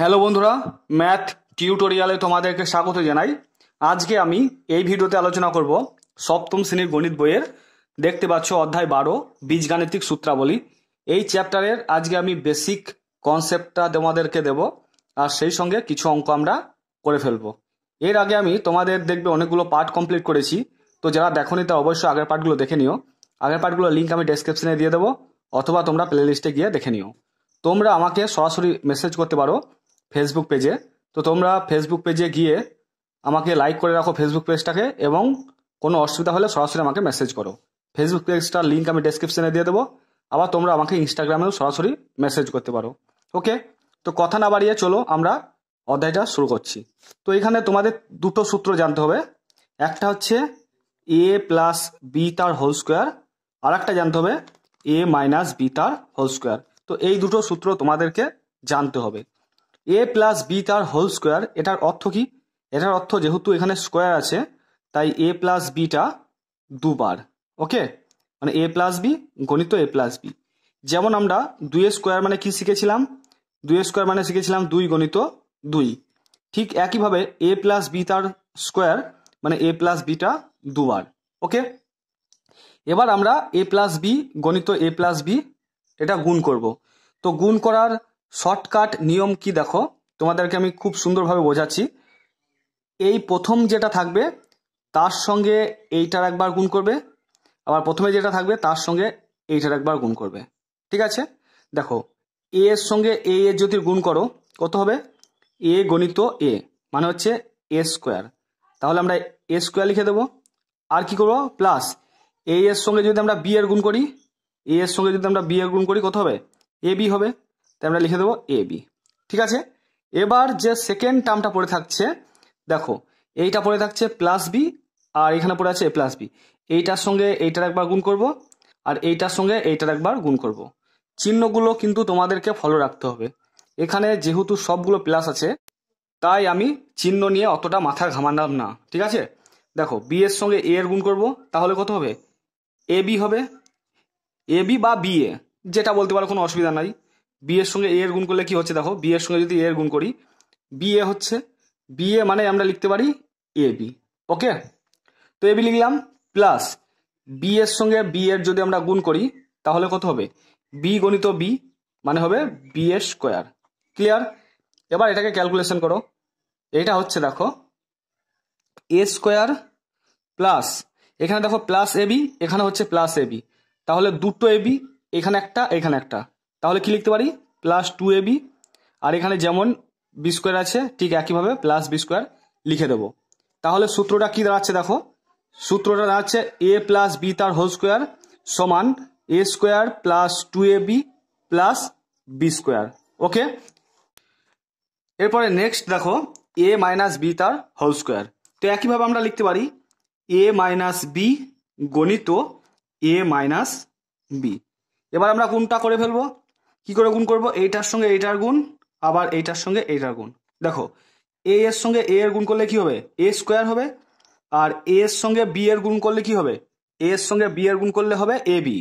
Hello বন্ধুরা math টিউটোরিয়ালে তোমাদেরকে স্বাগত জানাই আজকে আমি এই ভিডিওতে আলোচনা করব সপ্তম শ্রেণীর গণিত বইয়ের দেখতে পাচ্ছ অধ্যায় বারো বীজগাণিতিক সূত্রাবলী এই চ্যাপ্টারের আজকে আমি বেসিক কনসেপ্টটা তোমাদেরকে দেব আর সেই সঙ্গে কিছু অঙ্ক আমরা করে ফেলব এর আগে আমি তোমাদের দেখবে অনেকগুলো পার্ট কমপ্লিট করেছি তো যারা দেখো নি তা অবশ্যই আগের পার্টগুলো দেখে নিও আগের পার্টগুলোর লিঙ্ক আমি ডেসক্রিপশনে দিয়ে দেবো অথবা তোমরা প্লেলিস্টে গিয়ে দেখে নিও তোমরা আমাকে সরাসরি মেসেজ করতে পারো ফেসবুক পেজে তো তোমরা ফেসবুক পেজে গিয়ে আমাকে লাইক করে রাখো ফেসবুক পেজটাকে এবং কোনো অসুবিধা হলে সরাসরি আমাকে মেসেজ করো ফেসবুক পেজটার লিঙ্ক আমি ডেসক্রিপশনে দিয়ে দেবো আবার তোমরা আমাকে ইনস্টাগ্রামেও সরাসরি মেসেজ করতে পারো ওকে তো কথা না বাড়িয়ে চলো আমরা অধ্যায়টা শুরু করছি তো এখানে তোমাদের দুটো সূত্র জানতে হবে একটা হচ্ছে এ প্লাস বি তার হোল স্কোয়ার আর একটা জানতে হবে এ মাইনাস বি তার হোল স্কোয়ার তো এই দুটো সূত্র তোমাদেরকে জানতে হবে এ প্লাস বি তার হোল স্কোয়ার এটার অর্থ কি এটার অর্থ যেহেতু এখানে স্কোয়ার আছে তাই এ প্লাস বিটা দুবার ওকে মানে এ প্লাস বি গণিত এ প্লাস বি যেমন আমরা দুই স্কোয়ার মানে কি শিখেছিলাম দুই স্কোয়ার মানে শিখেছিলাম দুই গণিত দুই ঠিক একইভাবে এ প্লাস বি তার স্কোয়ার মানে এ প্লাস বিটা দুবার ওকে এবার আমরা এ প্লাস বি গণিত এ প্লাস বি এটা গুণ করব তো গুণ করার শর্টকাট নিয়ম কি দেখো তোমাদেরকে আমি খুব সুন্দরভাবে বোঝাচ্ছি এই প্রথম যেটা থাকবে তার সঙ্গে এইটার একবার গুণ করবে আবার প্রথমে যেটা থাকবে তার সঙ্গে এইটার একবার গুণ করবে ঠিক আছে দেখো এ এর সঙ্গে এ এর যদি গুণ করো কত হবে এ গণিত এ মানে হচ্ছে এ স্কোয়ার তাহলে আমরা এ স্কোয়ার লিখে দেবো আর কি করবো প্লাস এ এর সঙ্গে যদি আমরা বি এর গুণ করি এ এর সঙ্গে যদি আমরা বি এর গুণ করি কত হবে এ বি হবে তাই আমরা লিখে দেবো এ বি ঠিক আছে এবার যে সেকেন্ড টার্মটা পড়ে থাকছে দেখো এইটা পড়ে থাকছে প্লাস বি আর এখানে পড়ে আছে এ প্লাস বি এইটার সঙ্গে এইটার একবার গুণ করব আর এইটার সঙ্গে এইটার একবার গুণ করব চিহ্নগুলো কিন্তু তোমাদেরকে ফলো রাখতে হবে এখানে যেহেতু সবগুলো প্লাস আছে তাই আমি চিহ্ন নিয়ে অতটা মাথা ঘামালাম না ঠিক আছে দেখো বি এর সঙ্গে এ এর গুণ করব তাহলে কত হবে এ বি হবে এ বি বা বি এ যেটা বলতে পারো কোনো অসুবিধা নাই বিয়ের সঙ্গে এ এর গুণ করলে কি হচ্ছে দেখো বিয়ের সঙ্গে যদি এ এর গুণ করি বি এ হচ্ছে বি এ মানে আমরা লিখতে পারি এ বি ওকে তো এ বি লিখলাম প্লাস বি এর সঙ্গে বি এর যদি আমরা গুণ করি তাহলে কত হবে বি গণিত বি মানে হবে বি এ স্কোয়ার ক্লিয়ার এবার এটাকে ক্যালকুলেশন করো এটা হচ্ছে দেখো এ স্কোয়ার প্লাস এখানে দেখো প্লাস এ বি এখানে হচ্ছে প্লাস এ বি তাহলে দুটো এ বি এখানে একটা এখানে একটা তাহলে কি লিখতে পারি প্লাস টু এ বি আর এখানে যেমন বি স্কোয়ার আছে ঠিক একইভাবে প্লাস বি স্কোয়ার লিখে দেবো তাহলে সূত্রটা কি দাঁড়াচ্ছে দেখো সূত্রটা দাঁড়াচ্ছে এ প্লাস বি তার হোল স্কোয়ার সমান এ square plus two A B plus B square okay এরপরে নেক্সট দেখো এ মাইনাস বি তার হোল স্কোয়ার তো একইভাবে আমরা লিখতে পারি এ মাইনাস বি গণিত এ মাইনাস বি এবার আমরা কোনটা করে ফেলবো কি করে গুণ করব এইটার সঙ্গে এইটার গুণ আবার এইটার সঙ্গে এইটার গুণ দেখো এ এর সঙ্গে এ এর গুণ করলে কি হবে এ স্কোয়ার হবে আর এ এর সঙ্গে বি এর গুণ করলে কি হবে এ এর সঙ্গে বি এর গুণ করলে হবে এ বি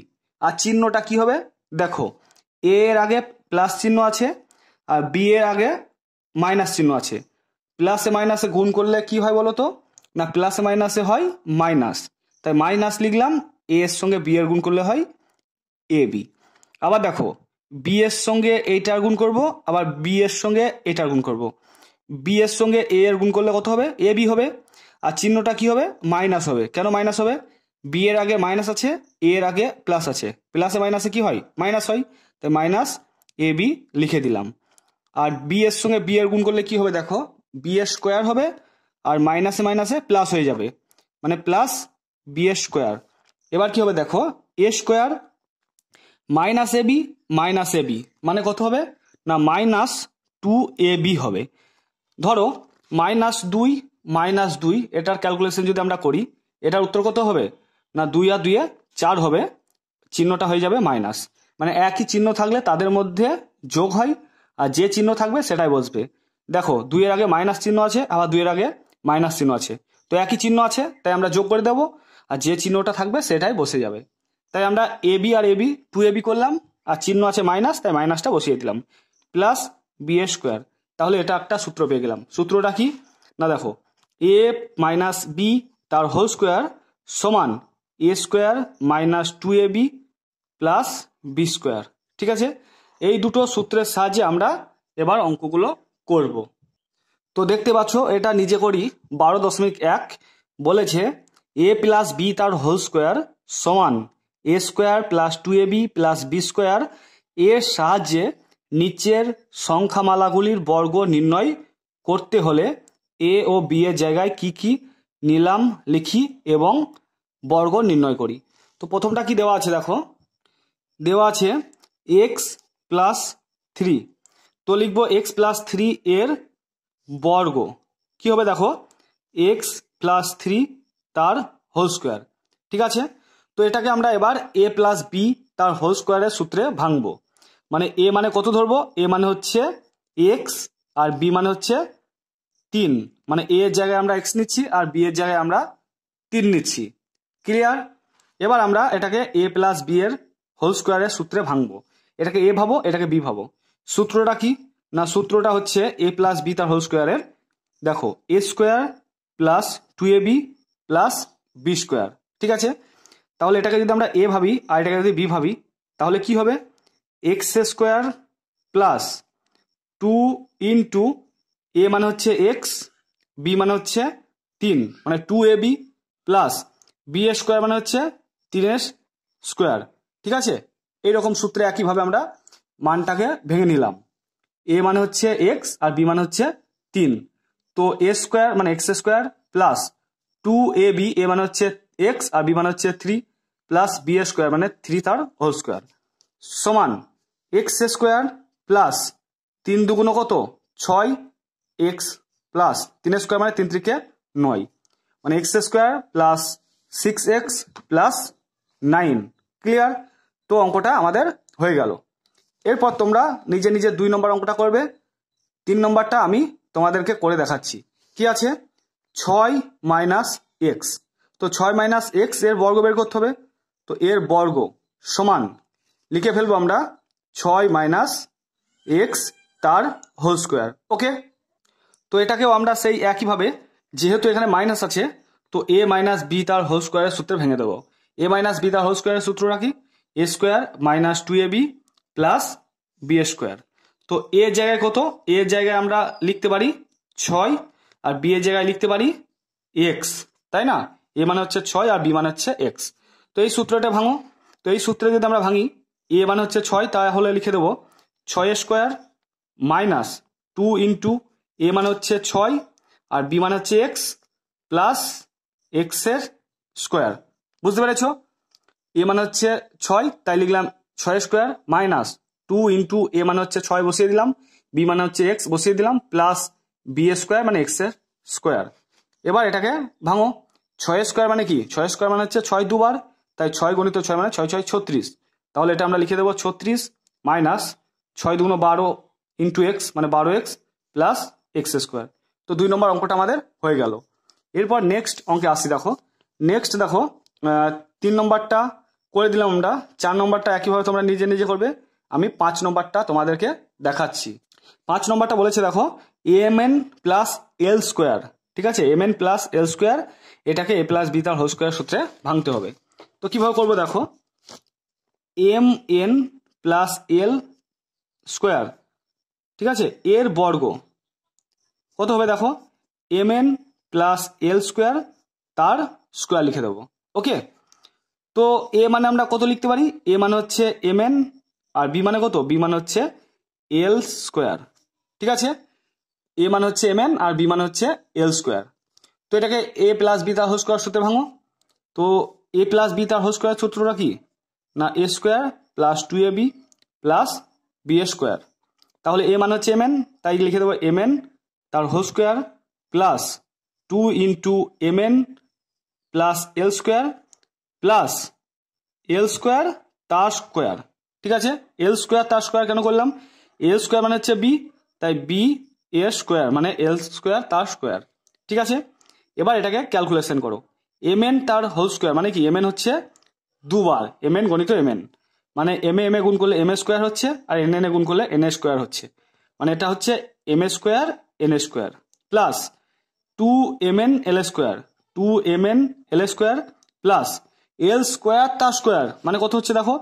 আর চিহ্নটা কি হবে দেখো এ এর আগে প্লাস চিহ্ন আছে আর বি এর আগে মাইনাস চিহ্ন আছে প্লাসে মাইনাসে গুণ করলে কি হয় বলো তো না প্লাসে মাইনাসে হয় মাইনাস তাই মাইনাস লিখলাম এ এর সঙ্গে বি এর গুণ করলে হয় এ বি আবার দেখো বি এর সঙ্গে এইটার গুণ করব আবার বি এর সঙ্গে এটার গুণ করব বি এর সঙ্গে এ এর গুণ করলে কত হবে এ বি হবে আর চিহ্নটা কি হবে মাইনাস হবে কেন মাইনাস হবে বি এর আগে মাইনাস আছে এ এর আগে প্লাস আছে প্লাসে মাইনাসে কি হয় মাইনাস হয় তাই মাইনাস এ বি লিখে দিলাম আর বি এর সঙ্গে বি এর গুণ করলে কি হবে দেখো বি এর স্কোয়ার হবে আর মাইনাসে মাইনাসে প্লাস হয়ে যাবে মানে প্লাস বি এর স্কোয়ার এবার কি হবে দেখো এ square minus A B minus A B মানে কত হবে না মাইনাস টু এ বি হবে ধরো মাইনাস দুই মাইনাস দুই এটার ক্যালকুলেশন যদি আমরা করি এটার উত্তর কত হবে না দুই আর দুইয়ে চার হবে চিহ্নটা হয়ে যাবে মাইনাস মানে একই চিহ্ন থাকলে তাদের মধ্যে যোগ হয় আর যে চিহ্ন থাকবে সেটাই বসবে দেখো দুইয়ের আগে মাইনাস চিহ্ন আছে আবার দুইয়ের আগে মাইনাস চিহ্ন আছে তো একই চিহ্ন আছে তাই আমরা যোগ করে দেবো আর যে চিহ্নটা থাকবে সেটাই বসে যাবে তাই আমরা এ বি আর a b two A b করলাম আর চিহ্ন আছে মাইনাস তাই মাইনাসটা বসিয়ে দিলাম প্লাস বি এ স্কোয়ার তাহলে এটা একটা সূত্র পেয়ে গেলাম সূত্রটা কি না দেখো এ মাইনাস বি তার হোল স্কোয়ার সমান এ square minus two A B plus B square ঠিক আছে এই দুটো সূত্রের সাহায্যে আমরা এবার অঙ্কগুলো করব তো দেখতে পাচ্ছ এটা নিজে করি বারো দশমিক এক বলেছে এ প্লাস বি তার হোল স্কোয়ার সমান এ square plus two A B plus B square এর সাহায্যে নিচের সংখ্যামালাগুলির বর্গ নির্ণয় করতে হলে এ ও বি এর জায়গায় কি কি নিলাম লিখি এবং বর্গ নির্ণয় করি তো প্রথমটা কি দেওয়া আছে দেখো দেওয়া আছে এক্স প্লাস থ্রি তো লিখবো এক্স প্লাস থ্রি এর বর্গ কি হবে দেখো এক্স প্লাস থ্রি তার হোল স্কোয়ার ঠিক আছে তো এটাকে আমরা এবার এ প্লাস বি তার হোল স্কোয়ারের সূত্রে ভাঙবো মানে এ মানে কত ধরবো এ মানে হচ্ছে এক্স আর বি মানে হচ্ছে তিন মানে এ এর জায়গায় আমরা এক্স নিচ্ছি আর বি এর জায়গায় আমরা তিন নিচ্ছি ক্লিয়ার এবার আমরা এটাকে এ প্লাস বি এর হোল স্কোয়ারের সূত্রে ভাঙবো এটাকে এ ভাবো এটাকে বি ভাবো সূত্রটা কি না সূত্রটা হচ্ছে এ প্লাস বি তার হোল স্কোয়ারের দেখো এ square plus two A B plus B square ঠিক আছে তাহলে এটাকে যদি আমরা এ ভাবি আর এটাকে যদি বি ভাবি তাহলে কি হবে x square plus two into এ মানে হচ্ছে এক্স বি মানে হচ্ছে তিন মানে two A B plus b A square মানে হচ্ছে তিনের স্কোয়ার ঠিক আছে এইরকম সূত্রে একইভাবে আমরা মানটাকে ভেঙে নিলাম এ মানে হচ্ছে এক্স আর বি মানে হচ্ছে তিন তো এ স্কোয়ার মানে x square plus two A b a মানে হচ্ছে এক্স আর বি মানে হচ্ছে থ্রি প্লাস বি স্কোয়ার মানে থ্রি তার হোল স্কোয়ার সমান এক্স স্কোয়ার প্লাস তিন দুগুণ কত ছয় এক্স প্লাস তিন স্কোয়ার মানে তিন ত্রিকে নয় মানে x square plus six x plus nine clear তো অঙ্কটা আমাদের হয়ে গেল এরপর তোমরা নিজে নিজে দুই নম্বর অঙ্কটা করবে তিন নম্বরটা আমি তোমাদেরকে করে দেখাচ্ছি কি আছে ছয় মাইনাস এক্স তো ছয় মাইনাস এক্স এর বর্গ বের করতে হবে তো এর বর্গ সমান লিখে ফেলব আমরা ছয় মাইনাস এক্স তার হোল স্কোয়ার ওকে তো এটাকেও আমরা সেই একইভাবে যেহেতু এখানে মাইনাস আছে তো এ মাইনাস বি তার হোল স্কোয়ারের সূত্রে ভেঙে দেবো এ মাইনাস বি তার হোল স্কোয়ারের সূত্র রাখি a square minus two A B plus b A square তো এ জায়গায় কত এ জায়গায় আমরা লিখতে পারি ছয় আর বি এর জায়গায় লিখতে পারি এক্স তাই না এ মানে হচ্ছে ছয় আর বি মানে হচ্ছে এক্স তো এই সূত্রটা ভাঙো তো এই সূত্রে যদি আমরা ভাঙি এ মানে হচ্ছে ছয় তাহলে লিখে দেবো ছয় স্কোয়ার মাইনাস টু ইন্টু এ মানে হচ্ছে ছয় আর বি মানে হচ্ছে এক্স প্লাস এক্সের স্কোয়ার বুঝতে পেরেছ এ মানে হচ্ছে ছয় তাই লিখলাম ছয় স্কোয়ার মাইনাস টু ইন্টু এ মানে হচ্ছে ছয় বসিয়ে দিলাম বি মানে হচ্ছে এক্স বসিয়ে দিলাম প্লাস বি স্কোয়ার মানে এক্সের স্কোয়ার এবার এটাকে ভাঙো ছয় স্কোয়ার মানে কি ছয় স্কোয়ার মানে হচ্ছে ছয় দুবার তাই ছয় গণিত ছয় মানে ছয় ছয় ছত্রিশ তাহলে এটা আমরা লিখে দেবো ছত্রিশ মাইনাস ছয় দুগুণ বারো ইন্টু এক্স মানে বারো এক্স প্লাস এক্স স্কোয়ার তো দুই নম্বর অঙ্কটা আমাদের হয়ে গেল এরপর নেক্সট অঙ্কে আসি দেখো নেক্সট দেখো তিন নম্বরটা করে দিলাম আমরা চার নম্বরটা একইভাবে তোমরা নিজে নিজে করবে আমি পাঁচ নম্বরটা তোমাদেরকে দেখাচ্ছি পাঁচ নম্বরটা বলেছে দেখো m n plus l square ঠিক আছে m n plus l square এটাকে এ প্লাস বি তার হোল স্কোয়ার সূত্রে ভাঙতে হবে তো কিভাবে করব দেখো m n plus l square ঠিক আছে এর বর্গ কত হবে দেখো m n plus l square তার স্কোয়ার লিখে দেবো ওকে তো এ মানে আমরা কত লিখতে পারি এ মানে হচ্ছে এম এন আর বি মানে কত বি মানে হচ্ছে এল স্কোয়ার ঠিক আছে এ মানে হচ্ছে এম এন আর বি মানে হচ্ছে এল স্কোয়ার তো এটাকে এ প্লাস বি তার হোল স্কোয়ার সূত্রে ভাঙো তো এ প্লাস বি তার হোল স্কোয়ার সূত্রটা কি না a square plus two A B plus b A square তাহলে এ মানে হচ্ছে এম এন তাই লিখে দেবো এম এন তার whole square plus two into m n plus l square plus l square তার স্কোয়ার ঠিক আছে এল স্কোয়ার তার স্কোয়ার কেন করলাম এল স্কোয়ার মানে হচ্ছে বি তাই বি এ স্কোয়ার মানে এল স্কোয়ার তার স্কোয়ার ঠিক আছে এবার এটাকে ক্যালকুলেশন করো এম এন তার হোল স্কোয়ার মানে কি এম এন হচ্ছে দুবার এম এন গণিত এম এন মানে এম এ এম এ গুণ করলে এম এ স্কোয়ার হচ্ছে আর এন এন এ গুণ করলে এন এ স্কোয়ার হচ্ছে মানে এটা হচ্ছে এম এ স্কোয়ার এন এ square plus two m n l square two m n l square plus l square তার স্কোয়ার মানে কত হচ্ছে দেখো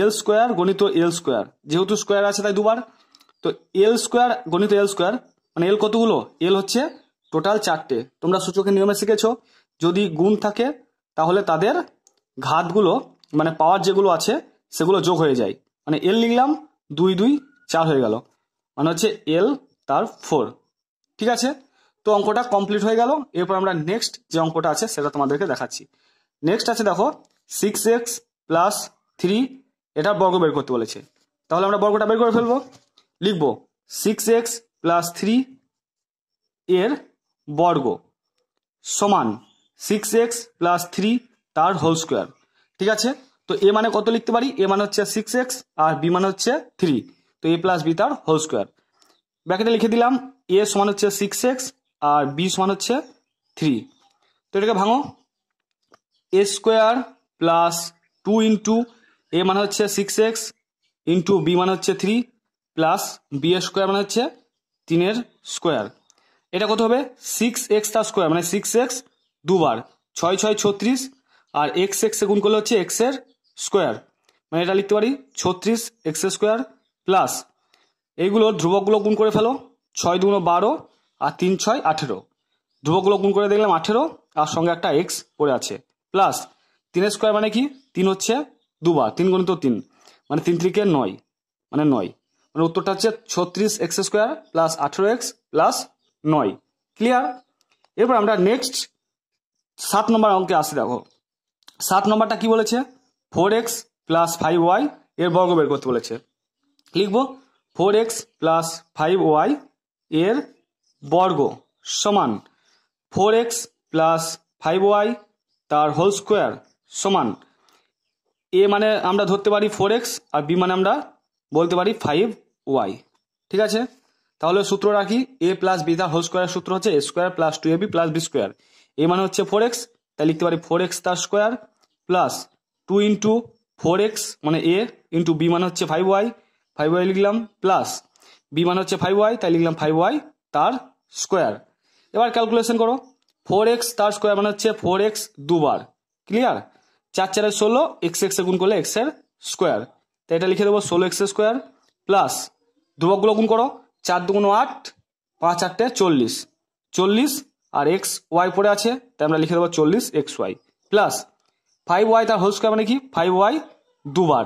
এল স্কোয়ার গণিত এল স্কোয়ার যেহেতু স্কোয়ার আছে তাই দুবার তো এল স্কোয়ার গণিত এল স্কোয়ার মানে এল কতগুলো এল হচ্ছে টোটাল চারটে তোমরা সূচকের নিয়মে শিখেছ যদি গুণ থাকে তাহলে তাদের ঘাতগুলো মানে পাওয়ার যেগুলো আছে সেগুলো যোগ হয়ে যায় মানে এল লিখলাম দুই দুই চার হয়ে গেল মানে হচ্ছে এল তার ফোর ঠিক আছে তো অঙ্কটা কমপ্লিট হয়ে গেল এরপর আমরা নেক্সট যে অঙ্কটা আছে সেটা তোমাদেরকে দেখাচ্ছি নেক্সট আছে দেখো সিক্স এক্স প্লাস থ্রি এটা বর্গ বের করতে বলেছে তাহলে আমরা বর্গটা বের করে ফেলবো লিখবো সিক্স এক্স প্লাস থ্রি এর বর্গ সমান সিক্স এক্স প্লাস থ্রি তার হোল স্কোয়ার ঠিক আছে তো এ মানে কত লিখতে পারি এ মানে হচ্ছে সিক্স এক্স আর বি মানে হচ্ছে থ্রি তো এ প্লাস বি তার হোল স্কোয়ার ব্যাকেটে লিখে দিলাম এ সমান হচ্ছে সিক্স এক্স আর বি সমান হচ্ছে থ্রি তো এটাকে ভাঙো a square plus two into এ মানে হচ্ছে সিক্স এক্স ইন্টু বি মানে হচ্ছে থ্রি প্লাস বি এ স্কোয়ার মানে হচ্ছে তিনের স্কোয়ার এটা কত হবে সিক্স এক্স তার স্কোয়ার মানে সিক্স এক্স দুবার ছয় ছয় ছত্রিশ আর এক্স এক্স গুণ করলে হচ্ছে এক্সের স্কোয়ার মানে এটা লিখতে পারি ছত্রিশ এক্স স্কোয়ার প্লাস এইগুলো ধ্রুবকগুলো গুণ করে ফেলো ছয় দুগুণো বারো আর তিন ছয় আঠেরো ধ্রুবকগুলো গুণ করে দেখলাম আঠেরো আর সঙ্গে একটা এক্স পড়ে আছে প্লাস তিনের স্কোয়ার মানে কি তিন হচ্ছে দুবার তিন গুণিত তিন মানে তিন তিরিকে নয় মানে নয় মানে উত্তরটা হচ্ছে ছত্রিশ এক্স স্কোয়ার প্লাস আঠেরো এক্স প্লাস নয় ক্লিয়ার এরপর আমরা নেক্সট সাত নম্বর অঙ্কে আসি দেখো সাত নম্বরটা কি বলেছে four x plus five y এর বর্গ বের করতে বলেছে লিখব four x plus five y এর বর্গ সমান four x plus five y তার হোল স্কোয়ার সমান এ মানে আমরা ধরতে পারি ফোর এক্স আর বি মানে আমরা বলতে পারি ফাইভ ওয়াই ঠিক আছে তাহলে সূত্র রাখি এ প্লাস বি তার হোল স্কোয়ার সূত্র হচ্ছে a square plus two A B plus B square a মানে হচ্ছে ফোর এক্স তাই লিখতে পারি ফোর এক্স তার square plus two into four x মানে এ ইন্টু বি মানে হচ্ছে ফাইভ ওয়াই ফাইভ ওয়াই লিখলাম প্লাস বি মানে হচ্ছে ফাইভ ওয়াই তাই লিখলাম ফাইভ ওয়াই তার স্কোয়ার এবার ক্যালকুলেশন করো ফোর এক্স তার স্কোয়ার মানে হচ্ছে ফোর এক্স দুবার ক্লিয়ার চার চারের ষোলো এক্স এক্স গুণ করলে এক্স এর স্কোয়ার তো এটা লিখে দেবো ষোলো এক্স স্কোয়ার প্লাস ধ্রুবকগুলো গুণ করো চার দুগুণ আট পাঁচ আটটে চল্লিশ চল্লিশ আর এক্স ওয়াই পড়ে আছে তাই আমরা লিখে দেবো চল্লিশ x Y plus five y তার হোল স্কোয়ার মানে কি ফাইভ ওয়াই দুবার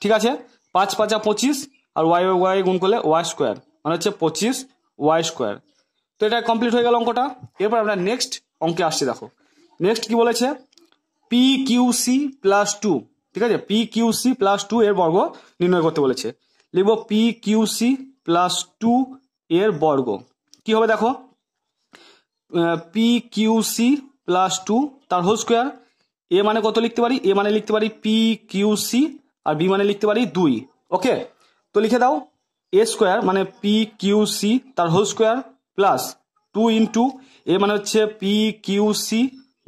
ঠিক আছে পাঁচ পাঁচা পঁচিশ আর ওয়াই ওয়াই গুণ করলে ওয়াই স্কোয়ার মানে হচ্ছে পঁচিশ ওয়াই স্কোয়ার তো এটা কমপ্লিট হয়ে গেল অঙ্কটা এরপর আমরা নেক্সট অঙ্কে আসছি দেখো নেক্সট কি বলেছে p q c plus two ঠিক আছে p q c plus two এর বর্গ নির্ণয় করতে বলেছে লিখবো p q c plus two এর বর্গ কি হবে দেখো p q c plus two তার হোল স্কোয়ার এ মানে কত লিখতে পারি এ মানে লিখতে পারি পি কিউ সি আর বি মানে লিখতে পারি দুই ওকে তো লিখে দাও এ স্কোয়ার মানে পি কিউ সি তার whole square plus two into এ মানে হচ্ছে পি কিউ সি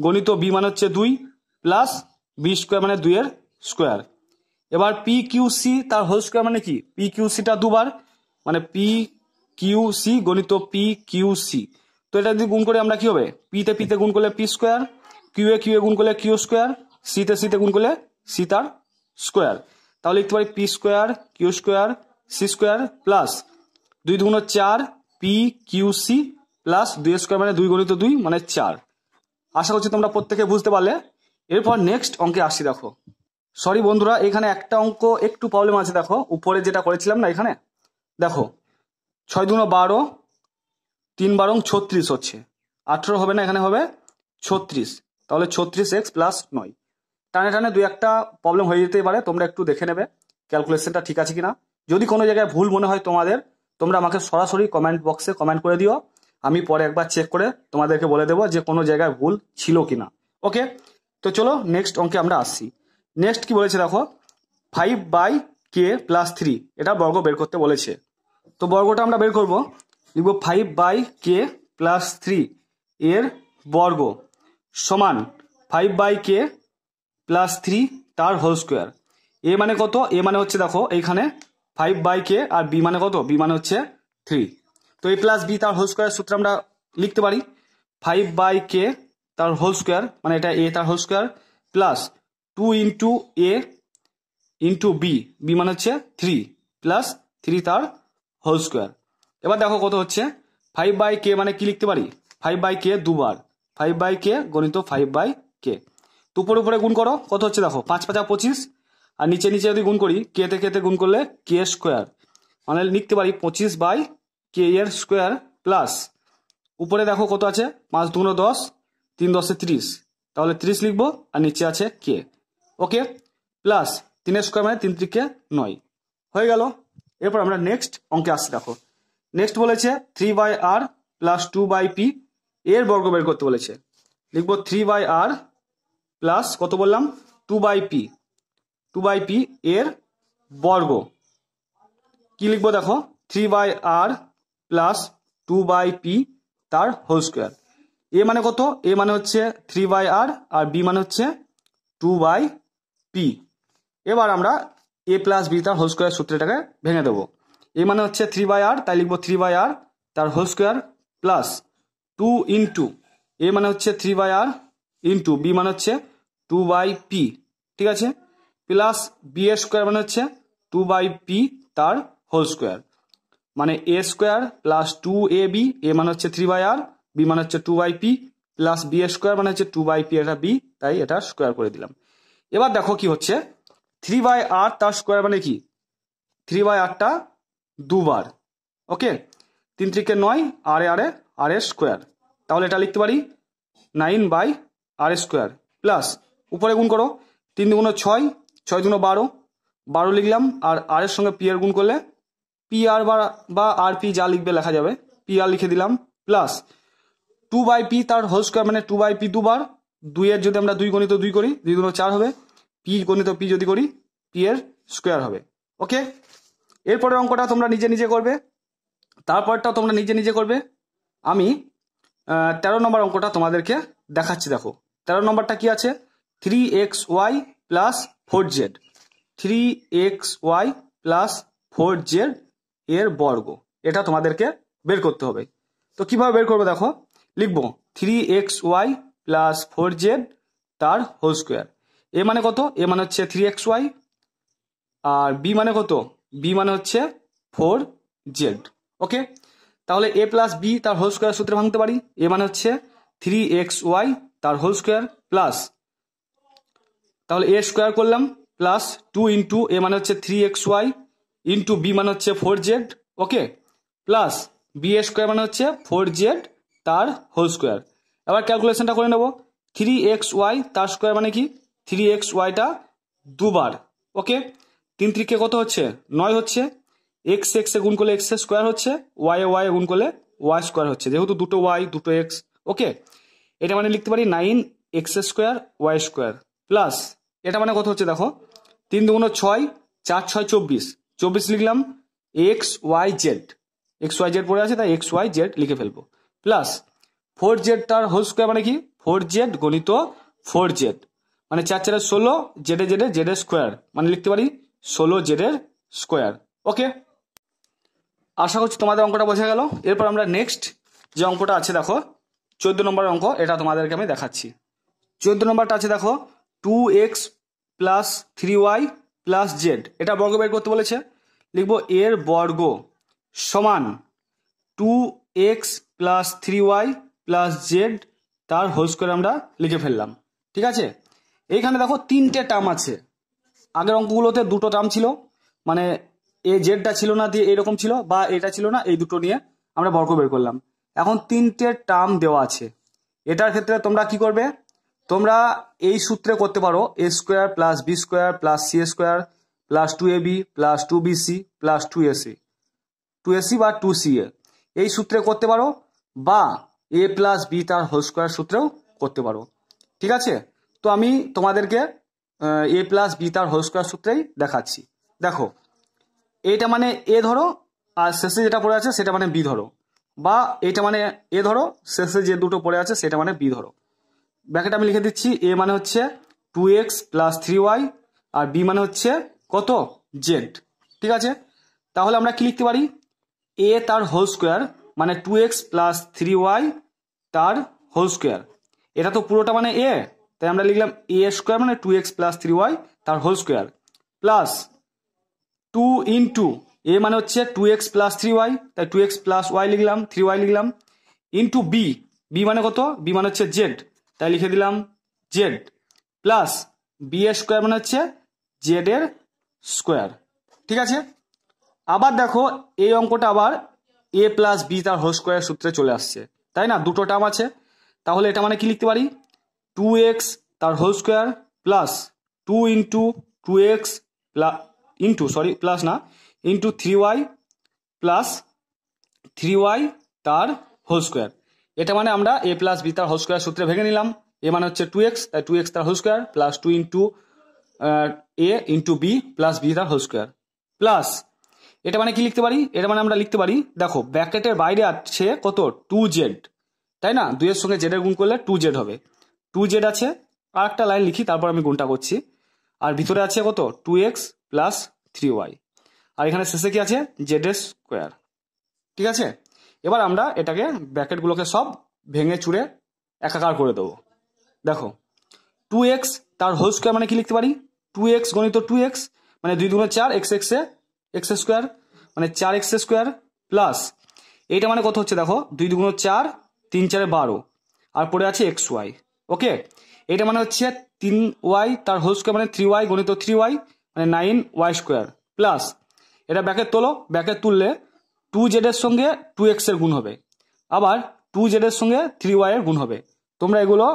গণিত বি মানে হচ্ছে দুই প্লাস বি স্কোয়ার মানে দুইয়ের স্কোয়ার এবার পি কিউ সি তার হোল স্কোয়ার মানে কি পি কিউ সিটা দুবার মানে পি কিউ সি গণিত পি কিউ সি তো এটা যদি গুণ করে আমরা কি হবে পিতে পিতে গুণ করলে পি স্কোয়ার কিউ এ কিউ এ গুণ করলে কিউ স্কোয়ার সিতে সিতে গুণ করলে সি তার স্কোয়ার তাহলে লিখতে পারি p square q square c square plus দুই দুগুণ চার পি কিউ সি প্লাস দুই স্কোয়ার মানে দুই গণিত দুই মানে চার আশা করছি তোমরা প্রত্যেকে বুঝতে পারলে এরপর নেক্সট অঙ্কে আসি দেখো সরি বন্ধুরা এখানে একটা অঙ্ক একটু প্রবলেম আছে দেখো উপরে যেটা করেছিলাম না এখানে দেখো ছয় দুনো বারো তিন বারো ছত্রিশ হচ্ছে আঠেরো হবে না এখানে হবে ছত্রিশ তাহলে ছত্রিশ এক্স প্লাস নয় টানে টানে দু একটা প্রবলেম হয়ে যেতেই পারে তোমরা একটু দেখে নেবে ক্যালকুলেশনটা ঠিক আছে কিনা যদি কোনো জায়গায় ভুল মনে হয় তোমাদের তোমরা আমাকে সরাসরি কমেন্ট বক্সে কমেন্ট করে দিও আমি পরে একবার চেক করে তোমাদেরকে বলে দেবো যে কোনো জায়গায় ভুল ছিল কিনা ওকে তো চলো নেক্সট অঙ্কে আমরা আসছি নেক্সট কি বলেছে দেখো five by k plus three এটা বর্গ বের করতে বলেছে তো বর্গটা আমরা বের করব লিখব five by k plus three এর বর্গ সমান five by k plus three তার হোল স্কোয়ার এ মানে কত এ মানে হচ্ছে দেখো এইখানে ফাইভ বাই কে আর বি মানে কত বি মানে হচ্ছে থ্রি তো এ প্লাস বি তার হোল স্কোয়ার সূত্রে আমরা লিখতে পারি ফাইভ বাই কে তার হোল স্কোয়ার মানে এটা এ তার whole square plus two into a into b B মানে হচ্ছে থ্রি প্লাস থ্রি তার হোল স্কোয়ার এবার দেখো কত হচ্ছে ফাইভ বাই কে মানে কি লিখতে পারি ফাইভ বাই কে দুবার ফাইভ বাই কে গণিত ফাইভ বাই কে তো উপরে উপরে গুণ করো কত হচ্ছে দেখো পাঁচ পাঁচা পঁচিশ আর নিচে নিচে যদি গুণ করি কেতে কেতে গুণ করলে কে স্কোয়ার মানে লিখতে পারি পঁচিশ বাই কে এর স্কোয়ার প্লাস উপরে দেখো কত আছে পাঁচ দুগুণ দশ তিন দশে ত্রিশ তাহলে ত্রিশ লিখবো আর নিচে আছে কে ওকে প্লাস তিনের স্কোয়ার মানে তিন ত্রিকে নয় হয়ে গেল এরপর আমরা নেক্সট অঙ্কে আসছি দেখো নেক্সট বলেছে three by r plus two by p এর বর্গ বের করতে বলেছে লিখবো থ্রি বাই আর প্লাস কত বললাম two by p two by p এর বর্গ কি লিখবো দেখো three by r plus two by p তার হোল স্কোয়ার এ মানে কত এ মানে হচ্ছে থ্রি বাই আর আর বি মানে হচ্ছে টু বাই পি এবার আমরা এ প্লাস বি তার হোল স্কোয়ার সূত্রটাকে ভেঙে দেবো এ মানে হচ্ছে থ্রি বাই আর তাই লিখবো থ্রি বাই আর তার whole square plus two into এ মানে হচ্ছে three by r into B মানে হচ্ছে টু বাই পি ঠিক আছে প্লাস বি এর স্কোয়ার মানে হচ্ছে টু বাই পি তার হোল স্কোয়ার মানে a square plus two A b a মানে হচ্ছে থ্রি বাই আর বি মানে হচ্ছে two by p plus B এর স্কোয়ার মানে হচ্ছে টু বাই পি এটা বি তাই এটা স্কোয়ার করে দিলাম এবার দেখো কি হচ্ছে থ্রি বাই আর তার স্কোয়ার মানে কি থ্রি বাই আরটা দুবার ওকে তিন ত্রিকে নয় আরে আরে আর এর স্কোয়ার তাহলে এটা লিখতে পারি nine by r square plus উপরে গুণ করো তিন দুগুণো ছয় ছয় দুগুণ বারো বারো লিখলাম আর আর এর সঙ্গে পি আর গুণ করলে পি আর বা আর পি যা লিখবে লেখা যাবে পি আর লিখে দিলাম প্লাস টু বাই পি তার হোল স্কোয়ার মানে টু বাই পি দুবার দুইয়ের যদি আমরা দুই গণিত দুই করি দুই গুণ চার হবে পি গণিত পি যদি করি পি এর স্কোয়ার হবে ওকে এরপরের অঙ্কটা তোমরা নিজে নিজে করবে তারপরটাও তোমরা নিজে নিজে করবে আমি তেরো নম্বর অঙ্কটা তোমাদেরকে দেখাচ্ছি দেখো তেরো নম্বরটা কি আছে three x Y plus four z three x Y plus four z এর বর্গ এটা তোমাদেরকে বের করতে হবে তো কিভাবে বের করবো দেখো লিখবো three x Y plus four z তার হোল স্কোয়ার এ মানে কত এ মানে হচ্ছে থ্রি এক্স ওয়াই আর বি মানে কত বি মানে হচ্ছে ফোর জেড ওকে তাহলে এ প্লাস বি তার হোল স্কোয়ার সূত্রে ভাঙতে পারি এ মানে হচ্ছে থ্রি এক্স ওয়াই তার হোল স্কোয়ার প্লাস তাহলে এ স্কোয়ার করলাম প্লাস টু ইন্টু এ মানে হচ্ছে three x y into B মানে হচ্ছে four z okay plus b এ স্কোয়ার মানে হচ্ছে ফোর জেড তার হোল স্কোয়ার এবার ক্যালকুলেশনটা করে নেব থ্রি এক্স ওয়াই তার স্কোয়ার মানে কি থ্রি এক্স ওয়াইটা দুবার ওকে তিন ত্রিকে কত হচ্ছে নয় হচ্ছে এক্স এক্স এ গুণ করলে এক্স স্কোয়ার হচ্ছে ওয়াই ওয়াই গুণ করলে ওয়াই স্কোয়ার হচ্ছে যেহেতু দুটো ওয়াই দুটো এক্স ওকে এটা মানে লিখতে পারি nine x square y square plus এটা মানে কত হচ্ছে দেখো তিন দুগুণ ছয় চার ছয় চব্বিশ চব্বিশ লিখলাম x y z x y z পড়ে আছে তাই এক্স ওয়াই জেড লিখে ফেলবো প্লাস ফোর জেড তার হোল স্কোয়ার মানে কি ফোর জেড গণিত ফোর জেড মানে চার চারের ষোলো জেডে জেডে জেডের স্কোয়ার মানে লিখতে পারি ষোলো জেডের স্কোয়ার ওকে আশা করছি তোমাদের অঙ্কটা বোঝা গেল এরপর আমরা নেক্সট যে অঙ্কটা আছে দেখো চোদ্দ নম্বর অঙ্ক এটা তোমাদেরকে আমি দেখাচ্ছি চোদ্দ নম্বরটা আছে দেখো two x plus three y plus z এটা বর্গ বের করতে বলেছে লিখবো এর বর্গ সমান two x plus three y plus z তার হোল স্কোয়ার আমরা লিখে ফেললাম ঠিক আছে এইখানে দেখো তিনটে টার্ম আছে আগের অঙ্কগুলোতে দুটো টার্ম ছিল মানে এ জেডটা ছিল না দিয়ে এরকম ছিল বা এটা ছিল না এই দুটো নিয়ে আমরা বর্গ বের করলাম এখন তিনটে টার্ম দেওয়া আছে এটার ক্ষেত্রে তোমরা কি করবে তোমরা এই সূত্রে করতে পারো a square plus B square plus c square plus two A B plus two b c plus two a c two a c বা টু সি এ এই সূত্রে করতে পারো বা এ প্লাস বি তার হোল স্কোয়ার সূত্রেও করতে পারো ঠিক আছে তো আমি তোমাদেরকে এ প্লাস বি তার হোল স্কোয়ার সূত্রেই দেখাচ্ছি দেখো এটা মানে এ ধরো আর শেষে যেটা পড়ে আছে সেটা মানে বি ধরো বা এটা মানে এ ধরো শেষে যে দুটো পড়ে আছে সেটা মানে বি ধরো ব্যাকেট আমি লিখে দিচ্ছি এ মানে হচ্ছে two x plus three y আর বি মানে হচ্ছে কত জেড ঠিক আছে তাহলে আমরা কি লিখতে পারি এ তার হোল স্কোয়ার মানে two x plus three y তার হোল স্কোয়ার এটা তো পুরোটা মানে এ তাই আমরা লিখলাম এ স্কোয়ার মানে two x plus three y তার whole square plus two in two a মানে হচ্ছে two x plus three y তাই টু এক্স প্লাস ওয়াই লিখলাম থ্রি ওয়াই লিখলাম ইন টু বি বি মানে কত বি মানে হচ্ছে জেড তাই লিখে দিলাম জেড প্লাস বি এ স্কোয়ার মানে হচ্ছে জেড এর স্কোয়ার ঠিক আছে আবার দেখো এই অঙ্কটা আবার এ প্লাস বি তার হোল স্কোয়ার সূত্রে চলে আসছে তাই না দুটো টার্ম আছে তাহলে এটা মানে কি লিখতে পারি টু এক্স তার whole square plus two into two x plus into sorry plus না into three y plus three y তার হোল স্কোয়ার এটা মানে আমরা এ প্লাস বি তার হোল স্কোয়ার সূত্রে ভেঙে নিলাম এ মানে হচ্ছে টু এক্স তাই টু এক্স তার whole square plus two into a into b plus B তার হোল স্কোয়ার প্লাস এটা মানে কি লিখতে পারি এটা মানে আমরা লিখতে পারি দেখো ব্র্যাকেটের বাইরে আছে কত টু জেড তাই না দুইয়ের সঙ্গে জেডের গুণ করলে টু জেড হবে টু জেড আছে আর একটা লাইন লিখি তারপর আমি গুণটা করছি আর ভিতরে আছে কত two x plus three y আর এখানে শেষে কি আছে জেড এর স্কোয়ার ঠিক আছে এবার আমরা এটাকে ব্র্যাকেটগুলোকে সব ভেঙে চুড়ে একাকার করে দেবো দেখো টু এক্স তার হোল স্কোয়ার মানে কি লিখতে পারি টু এক্স গণিত টু এক্স মানে দুই দুগুণে চার এক্স এক্সে এক্স স্কোয়ার মানে চার এক্স স্কোয়ার প্লাস এইটা মানে কত হচ্ছে দেখো দুই দুগুণ চার তিন চারে বারো আর পড়ে আছে এক্স ওয়াই ওকে এটা মানে হচ্ছে তিন ওয়াই তার হোল স্কোয়ার মানে থ্রি ওয়াই গণিত থ্রি ওয়াই মানে নাইন ওয়াই স্কোয়ার প্লাস এটা ব্যাকে তোলো ব্যাকে তুললে টু জেডের সঙ্গে টু এক্সের গুণ হবে আবার টু জেডের সঙ্গে থ্রি ওয়াই এর গুণ হবে তোমরা এগুলো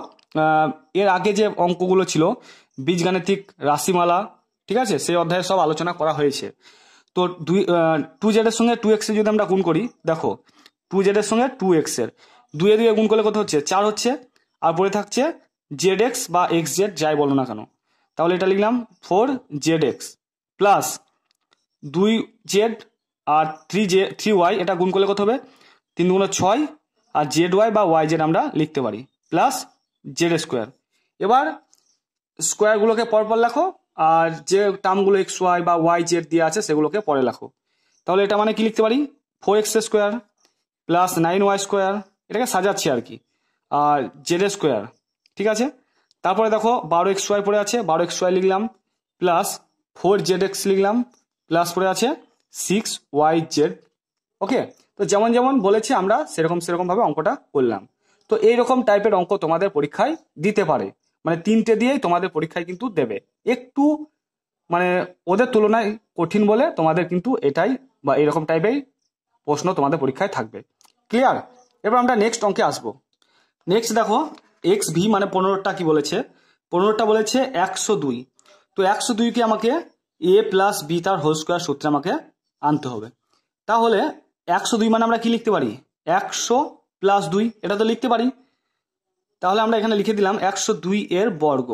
এর আগে যে অঙ্কগুলো ছিল বীজগাণিতিক রাশিমালা ঠিক আছে সেই অধ্যায়ে সব আলোচনা করা হয়েছে তো দুই টু জেডের সঙ্গে টু এক্সের যদি আমরা গুণ করি দেখো টু জেডের সঙ্গে টু এক্সের দুয়ে দুয়ে গুণ করলে কত হচ্ছে চার হচ্ছে আর পরে থাকছে জেড এক্স বা এক্স জেড যাই বলো না কেন তাহলে এটা লিখলাম ফোর জেড এক্স প্লাস দুই জেড আর থ্রি জে থ্রি ওয়াই এটা গুণ করলে কত হবে তিন দুগুণ ছয় আর জেড ওয়াই বা ওয়াই জেড আমরা লিখতে পারি প্লাস জেড স্কোয়ার এবার স্কোয়ারগুলোকে পরপর লেখো আর যে টার্মগুলো এক্স ওয়াই বা ওয়াই জেড দিয়ে আছে সেগুলোকে পরে লেখো তাহলে এটা মানে কি লিখতে পারি four x square plus nine y square এটাকে সাজাচ্ছি আর কি আর জেড স্কোয়ার ঠিক আছে তারপরে দেখো বারো এক্স ওয়াই পড়ে আছে বারো এক্স ওয়াই লিখলাম প্লাস ফোর জেড এক্স লিখলাম প্লাস পড়ে আছে সিক্স ওয়াই জেড ওকে তো যেমন যেমন বলেছি আমরা সেরকম সেরকমভাবে অঙ্কটা করলাম তো এইরকম টাইপের অঙ্ক তোমাদের পরীক্ষায় দিতে পারে মানে তিনটে দিয়েই তোমাদের পরীক্ষায় কিন্তু দেবে একটু মানে ওদের তুলনায় কঠিন বলে তোমাদের কিন্তু এটাই বা এরকম টাইপেই প্রশ্ন তোমাদের পরীক্ষায় থাকবে ক্লিয়ার এবার আমরা নেক্সট অঙ্কে আসবো নেক্সট দেখো এক্স ভি মানে পনেরোটা কি বলেছে পনেরোটা বলেছে একশো দুই তো একশো দুইকে আমাকে এ প্লাস বি তার হোল স্কোয়ার সূত্রে আমাকে আনতে হবে তাহলে একশো দুই মানে আমরা কি লিখতে পারি একশো প্লাস দুই এটা তো লিখতে পারি তাহলে আমরা এখানে লিখে দিলাম একশো দুই এর বর্গ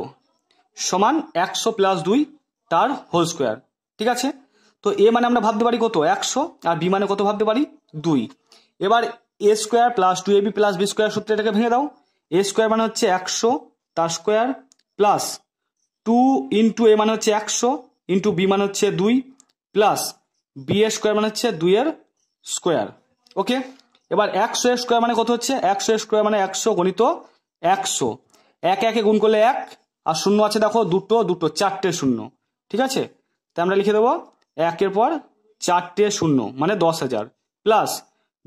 সমান একশো প্লাস দুই তার হোল স্কোয়ার ঠিক আছে তো এ মানে আমরা ভাবতে পারি কত একশো আর বি মানে কত ভাবতে পারি দুই এবার a square plus two A B plus B square সূত্রে এটাকে ভেঙে দাও এ স্কোয়ার মানে হচ্ছে একশো তার স্কোয়ার প্লাস টু ইন্টু এ মানে হচ্ছে একশো ইন্টু বি মানে হচ্ছে দুই প্লাস বি এর স্কোয়ার মানে হচ্ছে দুই এর স্কোয়ার ওকে এবার একশো এর স্কোয়ার মানে কত হচ্ছে একশো এর স্কোয়ার মানে একশো গণিত একশো এক একে গুণ করলে এক আর শূন্য আছে দেখো দুটো দুটো চারটে শূন্য ঠিক আছে তাই আমরা লিখে দেবো একের পর চারটে শূন্য মানে দশ হাজার প্লাস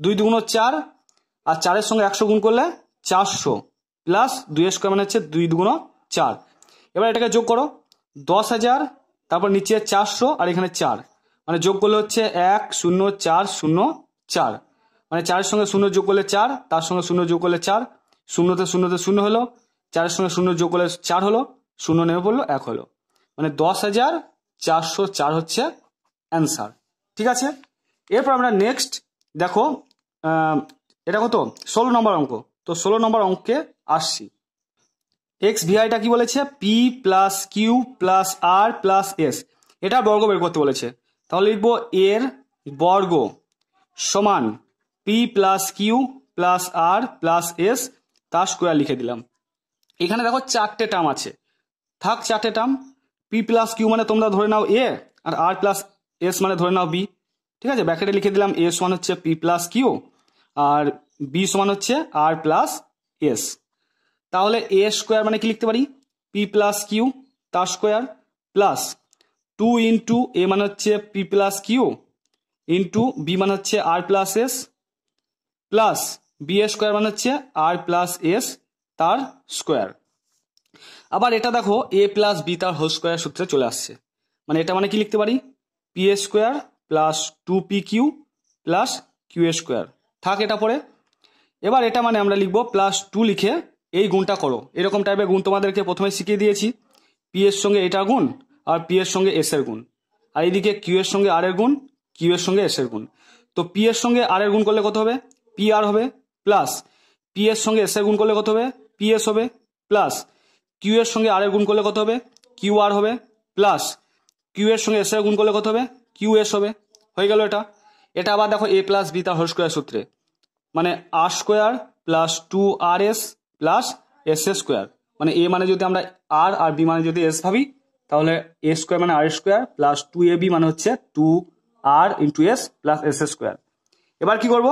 দুই দুগুণ চার আর চারের সঙ্গে একশো গুণ করলে চারশো প্লাস দুই স্কোয়ার মানে হচ্ছে দুই দুগুণ চার এবার এটাকে যোগ করো দশ হাজার তারপর নিচে চারশো আর এখানে চার মানে যোগ করলে হচ্ছে এক শূন্য চার শূন্য চার মানে চারের সঙ্গে শূন্য যোগ করলে চার তার সঙ্গে শূন্য যোগ করলে চার শূন্যতে শূন্যতে শূন্য হলো চারের সঙ্গে শূন্য যোগ করলে চার হলো শূন্য নেমে পড়লো এক হলো মানে দশ হাজার চারশো চার হচ্ছে অ্যান্সার ঠিক আছে এরপর আমরা নেক্সট দেখো এটা কত ষোলো নম্বর অঙ্ক তো ষোলো নম্বর অঙ্কে আসছি এক্স ভিআইটা কি বলেছে p plus q plus r plus s এটা বর্গ বের করতে বলেছে তাহলে লিখবো এর বর্গ সমান p plus q plus r plus s তা স্কোয়ার লিখে দিলাম এখানে দেখো চারটে টার্ম আছে থাক চারটে টার্ম পি প্লাস কিউ মানে তোমরা ধরে নাও এ আর আর প্লাস এস মানে ধরে নাও বি ঠিক আছে ব্যাকেটে লিখে দিলাম এ সমান হচ্ছে পি প্লাস কিউ আর বি সমান হচ্ছে আর প্লাস এস তাহলে এ স্কোয়ার মানে কি লিখতে পারি পি প্লাস কিউ তার স্কোয়ার প্লাস টু ইন্টু এ মানে হচ্ছে P plus Q into B মানে হচ্ছে r plus s plus b এ স্কোয়ার মানে হচ্ছে আর প্লাস এস তার স্কোয়ার আবার এটা দেখো এ প্লাস বি তার হোল স্কোয়ার সূত্রে চলে আসছে মানে এটা মানে কি লিখতে পারি p a square plus two P Q plus Q A square থাক এটা পরে এবার এটা মানে আমরা লিখবো প্লাস টু লিখে এই গুণটা করো এরকম টাইপের গুণ তোমাদেরকে প্রথমে শিখিয়ে দিয়েছি পি এর সঙ্গে এটা গুণ আর পি এর সঙ্গে এস এর গুণ আর এইদিকে কিউ এর সঙ্গে আর এর গুণ কিউ এর সঙ্গে এস এর গুণ তো পি এর সঙ্গে আর এর গুণ করলে কত হবে পি আর হবে প্লাস পি এর সঙ্গে এস এর গুণ করলে কত হবে পি এস হবে প্লাস কিউ এর সঙ্গে আর এর গুণ করলে কত হবে কিউ আর হবে প্লাস কিউ এর সঙ্গে এস এর গুণ করলে কত হবে কিউ এস হবে হয়ে গেল এটা এটা আবার দেখো এ প্লাস বি তার হোল স্কোয়ার সূত্রে মানে আর স্কোয়ার প্লাস টু আর S plus S S square মানে এ মানে যদি আমরা আর আর বি মানে যদি এস ভাবি তাহলে এ স্কোয়ার মানে আর square plus two A B মানে হচ্ছে two r into s plus S S square এবার কি করবো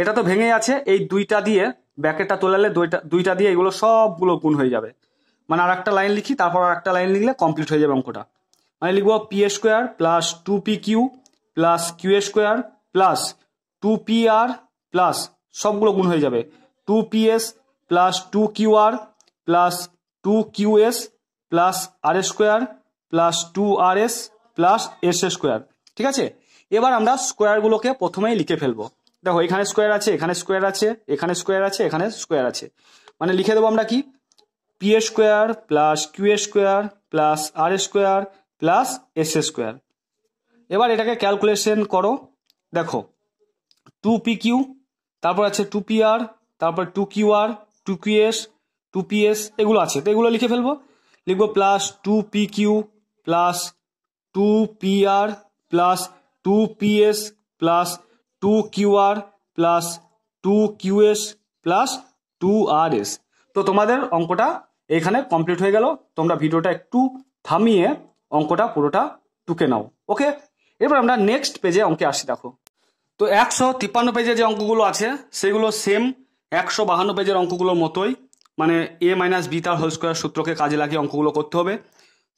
এটা তো ভেঙে আছে এই দুইটা দিয়ে ব্যাকেটটা তোলালে দুইটা দুইটা দিয়ে এগুলো সবগুলো গুণ হয়ে যাবে মানে আর একটা লাইন লিখি তারপর আর একটা লাইন লিখলে কমপ্লিট হয়ে যাবে অঙ্কটা মানে লিখবো p square plus two P Q plus Q square plus two P R plus সবগুলো গুণ হয়ে যাবে two P s plus two Q r plus two Q S plus R square plus two R S plus s a square ঠিক আছে এবার আমরা স্কোয়ারগুলোকে প্রথমেই লিখে ফেলবো দেখো এখানে স্কোয়ার আছে এখানে স্কোয়ার আছে এখানে স্কোয়ার আছে এখানে স্কোয়ার আছে মানে লিখে দেবো আমরা কি p a square plus Q A square plus R square plus S square এবার এটাকে ক্যালকুলেশন করো দেখো টু পি কিউ তারপর আছে টু পি আর তারপর two Q r two Q s two P s এগুলো আছে তো এগুলো লিখে ফেলবো লিখবো plus two P Q plus two P R plus two P s plus two Q r plus two Q S plus two আর S তো তোমাদের অঙ্কটা এখানে কমপ্লিট হয়ে গেল তোমরা ভিডিওটা একটু থামিয়ে অঙ্কটা পুরোটা টুকে নাও ওকে এবার আমরা নেক্সট পেজে অঙ্কে আসি দেখো তো একশো তিপ্পান্ন পেজে যে অঙ্কগুলো আছে সেগুলো সেম একশো বাহান্ন পেজের অঙ্কগুলোর মতোই মানে এ মাইনাস বি তার হোল স্কোয়ার সূত্রকে কাজে লাগিয়ে অঙ্কগুলো করতে হবে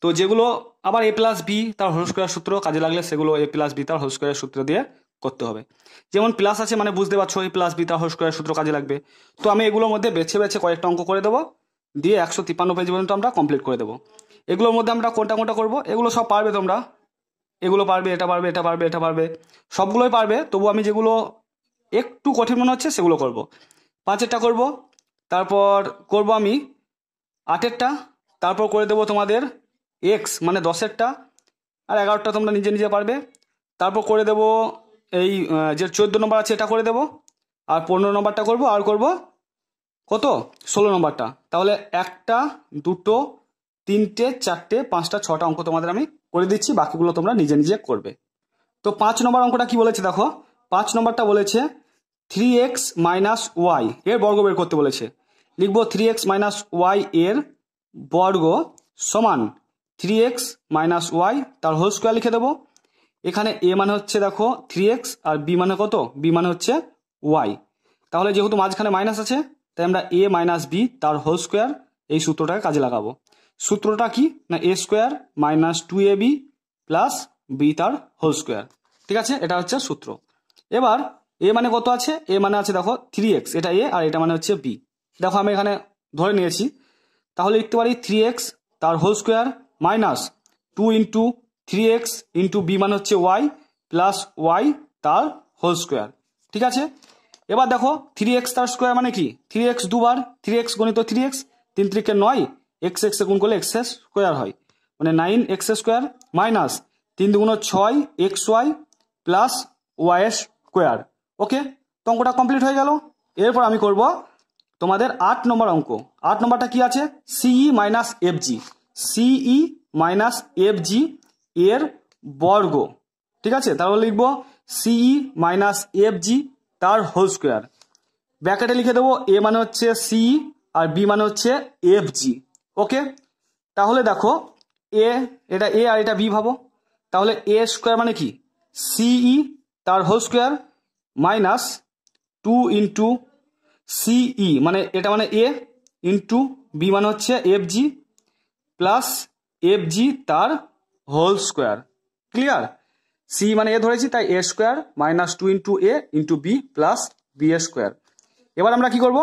তো যেগুলো আবার এ প্লাস বি তার হোল স্কোয়ার সূত্র কাজে লাগলে সেগুলো এ প্লাস বি তার হোল স্কোয়ার সূত্র দিয়ে করতে হবে যেমন প্লাস আছে মানে বুঝতে পারছো এই প্লাস বিতা হোল স্কোয়ার সূত্র কাজে লাগবে তো আমি এগুলোর মধ্যে বেছে বেছে কয়েকটা অঙ্ক করে দেবো দিয়ে একশো তিপ্পান্ন পেজ পর্যন্ত আমরা কমপ্লিট করে দেবো এগুলোর মধ্যে আমরা কোনটা কোনটা করবো এগুলো সব পারবে তোমরা এগুলো পারবে এটা পারবে এটা পারবে এটা পারবে সবগুলোই পারবে তবু আমি যেগুলো একটু কঠিন মনে হচ্ছে সেগুলো করব পাঁচেরটা করব তারপর করব আমি আটেরটা তারপর করে দেবো তোমাদের এক্স মানে দশেরটা আর এগারোটা তোমরা নিজে নিজে পারবে তারপর করে দেবো এই যে চোদ্দো নম্বর আছে এটা করে দেব আর পনেরো নম্বরটা করব আর করব কত ষোলো নম্বরটা তাহলে একটা দুটো তিনটে চারটে পাঁচটা ছটা অঙ্ক তোমাদের আমি করে দিচ্ছি বাকিগুলো তোমরা নিজে নিজে করবে তো পাঁচ নম্বর অঙ্কটা কি বলেছে দেখো পাঁচ নম্বরটা বলেছে থ্রি এক্স মাইনাস ওয়াই এর বর্গ বের করতে বলেছে লিখব থ্রি এক্স মাইনাস ওয়াই এর বর্গ সমান থ্রি এক্স মাইনাস ওয়াই তার হোল স্কোয়ার লিখে দেবো এখানে এ মানে হচ্ছে দেখো থ্রি এক্স আর বি মানে কত বি মানে হচ্ছে ওয়াই তাহলে যেহেতু মাঝখানে মাইনাস আছে তাই আমরা এ মাইনাস বি তার হোল স্কোয়ার এই সূত্রটাকে কাজে লাগাবো সূত্রটা কি না a square minus two A B plus B তার হোল স্কোয়ার ঠিক আছে এটা হচ্ছে সূত্র এবার এ মানে কত আছে এ মানে আছে দেখো থ্রি এক্স এটা এ আর এটা মানে হচ্ছে বি দেখো আমি এখানে ধরে নিয়েছি তাহলে লিখতে পারি থ্রি এক্স তার whole square minus two into three x into B মানে হচ্ছে ওয়াই প্লাস ওয়াই তার হোল স্কোয়ার ঠিক আছে এবার দেখো থ্রি এক্স তার স্কোয়ার মানে কি থ্রি এক্স দুবার থ্রি এক্স গণিত থ্রি এক্স তিন ত্রিকে নয় এক্স এক্সে গুণ করলে এক্স স্কোয়ার হয় মানে নাইন এক্স স্কোয়ার মাইনাস তিন দুগুণ ছয় x Y plus Y square okay তো অঙ্কটা কমপ্লিট হয়ে গেল এরপর আমি করব তোমাদের আট নম্বর অঙ্ক আট নম্বরটা কি আছে সিই মাইনাস এফ জি সিই মাইনাস এফ জি এর বর্গ ঠিক আছে তাহলে লিখবো সিই মাইনাস এফ জি তার হোল স্কোয়ার ব্যাকেটে লিখে দেবো এ মানে হচ্ছে সিই e আর বি মানে হচ্ছে এফ জি ওকে তাহলে দেখো এ এটা এ আর এটা বি ভাবো তাহলে এ স্কোয়ার মানে কি সিই e তার whole square minus two into সিই মানে এটা মানে এ ইন্টু বি মানে হচ্ছে f g plus f g তার হোল স্কোয়ার ক্লিয়ার সি মানে এ ধরেছি তাই a square minus two into a into b plus b A square এবার আমরা কি করব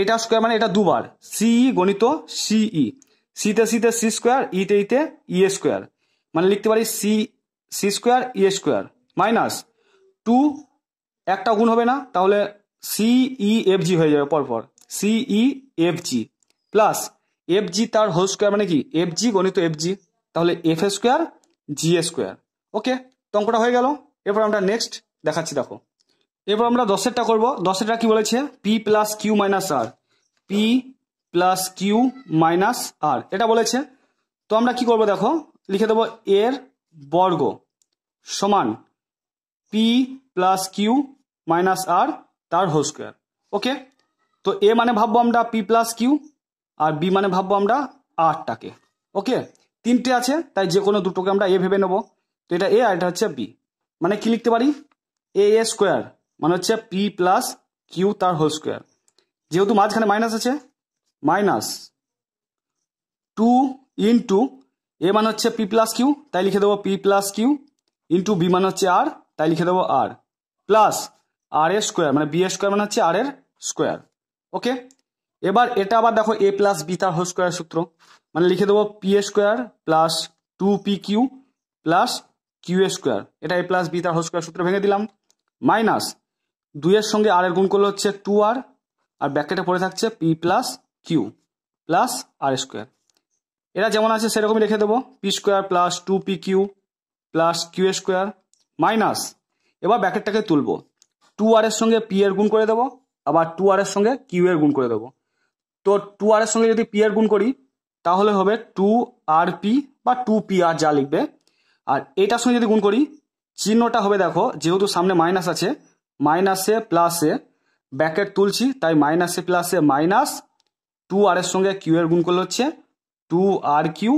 এটা স্কোয়ার মানে এটা দুবার সিই e গণিত সিই সিতে e। সিতে সি স্কোয়ার ইতে e ইতে ই এ স্কোয়ার মানে লিখতে পারি c c square e a square minus two একটা গুণ হবে না তাহলে সিই এফ জি হয়ে যাবে পরপর সিই f g plus f g তার হোল স্কোয়ার মানে কি এফ জি গণিত এফ জি তাহলে f a square g a square okay তো অঙ্কটা হয়ে গেল এরপর আমরা নেক্সট দেখাচ্ছি দেখো এরপর আমরা দশেরটা করবো দশেরটা কি বলেছে p plus Q minus r p plus Q minus r এটা বলেছে তো আমরা কি করব দেখো লিখে দেবো এর বর্গ সমান p plus Q minus r তার হোল স্কোয়ার ওকে তো এ মানে ভাববো আমরা পি প্লাস কিউ আর বি মানে ভাববো আমরা আরটাকে ওকে তিনটে আছে তাই যে কোনো দুটোকে আমরা এ ভেবে নেবো তো এটা এ আর এটা হচ্ছে বি মানে কি লিখতে পারি এ এ স্কোয়ার মানে হচ্ছে পি প্লাস কিউ তার হোল স্কোয়ার যেহেতু মাঝখানে মাইনাস আছে মাইনাস টু ইন্টু এ মানে হচ্ছে পি প্লাস কিউ তাই লিখে দেবো p plus Q into B মানে হচ্ছে আর তাই লিখে দেবো r plus r a square মানে বি এ স্কোয়ার মানে হচ্ছে আর এর স্কোয়ার ওকে এবার এটা আবার দেখো এ প্লাস বি তার হোল স্কোয়ার সূত্র মানে লিখে দেবো p square plus two P Q plus Q square এটা এ প্লাস বি তার হোল স্কোয়ার সূত্র ভেঙে দিলাম মাইনাস দুইয়ের সঙ্গে আর এর গুণ করলে হচ্ছে টু আর আর ব্যাকেটে পড়ে থাকছে পি প্লাস কিউ প্লাস আর স্কোয়ার এরা যেমন আছে সেরকমই লিখে দেবো p square plus two P Q plus Q square minus এবার ব্যাকেটটাকে তুলবো টু আর এর সঙ্গে পি এর গুণ করে দেবো আবার টু আর এর সঙ্গে কিউ এর গুণ করে দেবো তো টু আর এর সঙ্গে যদি পি এর গুণ করি তাহলে হবে টু আর পি বা টু পি আর যা লিখবে আর এটার সঙ্গে যদি গুণ করি চিহ্নটা হবে দেখো যেহেতু সামনে মাইনাস আছে মাইনাসে প্লাসে ব্যাকেট তুলছি তাই মাইনাসে প্লাসে মাইনাস টু আর এর সঙ্গে কিউ এর গুণ করলে হচ্ছে টু আর কিউ